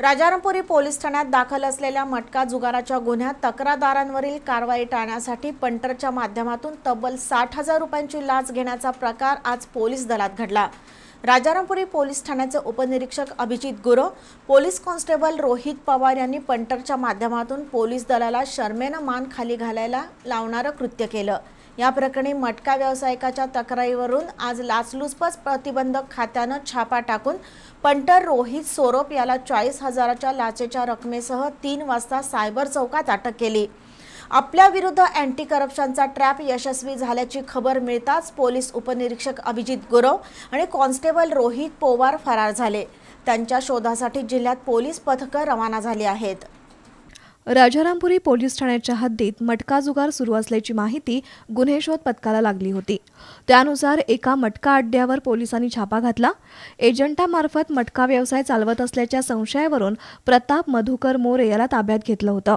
Rajarampuri police ठाण्यात दाखल असलेल्या मटका जुगाराच्या गुन्ह्यात तक्रारदारांवरील कारवाई टाळण्यासाठी पंटरच्या माध्यमातून तब्बल साठ हजार रुपयांची लाच घेण्याचा प्रकार आज पोलीस दलात घडला राजारामपुरी पोलीस ठाण्याचे उपनिरीक्षक अभिजित गुरो पोलीस कॉन्स्टेबल रोहित पवार यांनी पंटरच्या माध्यमातून पोलीस दलाला शर्मेनं मान खाली घालायला लावणारं कृत्य केलं या प्रकरणी मटका व्यावसायिकाच्या तक्रारीवरून आज लाचलुचपत प्रतिबंधक खात्यानं छापा टाकून पंटर रोहित सोरोप याला चाळीस हजाराच्या लाचेच्या रकमेसह तीन वाजता सायबर चौकात अटक केली आपल्या विरुद्ध अँटी करप्शनचा ट्रॅप यशस्वी झाल्याची खबर मिळताच पोलीस उपनिरीक्षक अभिजित गुरव आणि कॉन्स्टेबल रोहित पोवार फरार झाले त्यांच्या शोधासाठी जिल्ह्यात पोलीस पथकं रवाना झाली आहेत राजारामपुरी पोलीस ठाण्याच्या हद्दीत मटका जुगार सुरू असल्याची माहिती गुन्हे शोध पथकाला लागली होती त्यानुसार एका मटका अड्ड्यावर पोलिसांनी छापा घातला एजंटामार्फत मटका व्यवसाय चालवत असल्याच्या संशयावरून प्रताप मधुकर मोरे याला ताब्यात घेतलं होतं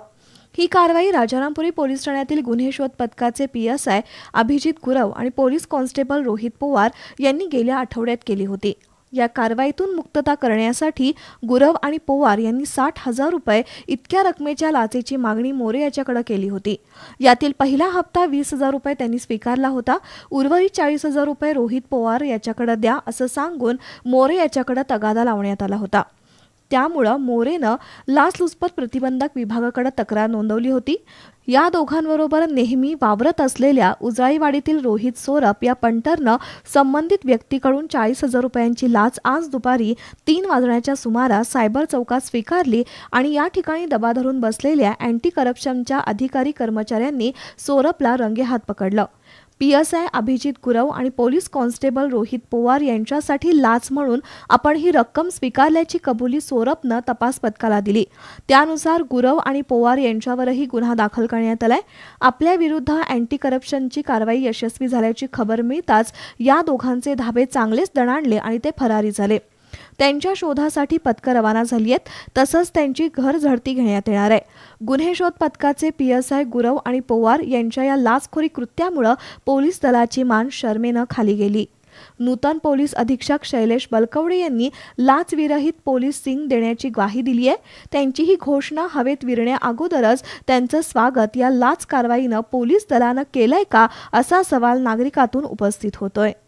ही कारवाई राजारामपुरी पोलीस ठाण्यातील गुन्हे शोध पथकाचे P S I Abhijit Gurav आणि पोलीस कॉन्स्टेबल रोहित पोवार यांनी गेल्या आठवड्यात केली होती या कारवाईतून मुक्तता करण्यासाठी गुरव आणि पोवार यांनी साठ हजार रुपये इतक्या रकमेच्या लाचेची मागणी मोरे याच्याकडे केली होती यातील पहिला हप्ता वीस हजार रुपये त्यांनी स्वीकारला होता उर्वरित चाळीस हजार रुपये रोहित पोवार याच्याकडे द्या असं सांगून मोरे याच्याकडे तगादा लावण्यात आला होता त्यामुळं मोरेनं लाचलुचपत प्रतिबंधक विभागाकडे तक्रार नोंदवली होती या दोघांबरोबर नेहमी वावरत असलेल्या उजाळीवाडीतील रोहित सोरप या पंटरनं संबंधित व्यक्तीकडून चाळीस हजार रुपयांची लाच आज दुपारी तीन वाजण्याच्या सुमारास सायबर चौकात स्वीकारली आणि या ठिकाणी दबा धरून बसलेल्या अँटी करप्शनच्या अधिकारी कर्मचाऱ्यांनी सोरपला रंगेहात पकडलं P S I Abhijit Gurav आणि पोलीस कॉन्स्टेबल रोहित पोवार यांच्यासाठी लाच म्हणून आपण ही रक्कम स्वीकारल्याची कबुली सोरपनं तपास पथकाला दिली त्यानुसार गुरव आणि पोवार यांच्यावरही गुन्हा दाखल करण्यात आलाय आपल्या विरुद्ध अँटी करप्शनची कारवाई यशस्वी झाल्याची खबर मिळताच या दोघांचे धाबे चांगलेच दणाणले आणि ते फरारी झाले त्यांच्या शोधासाठी पथकं रवाना झाली आहेत तसंच त्यांची घर झडती घेण्यात येणार आहे गुन्हे शोध पथकाचे पी एस आय गुरव आणि पोवार यांच्या या लाचखोरी कृत्यामुळं पोलीस दलाची मान शर्मेनं खाली गेली नूतन पोलीस अधीक्षक शैलेश बलकवडे यांनी लाचविरहित पोलीस सिंग देण्याची ग्वाही दिली आहे त्यांची ही घोषणा हवेत विरण्या अगोदरच त्यांचं स्वागत या लाच कारवाईनं पोलीस दलानं केलंय का असा सवाल नागरिकातून उपस्थित होतोय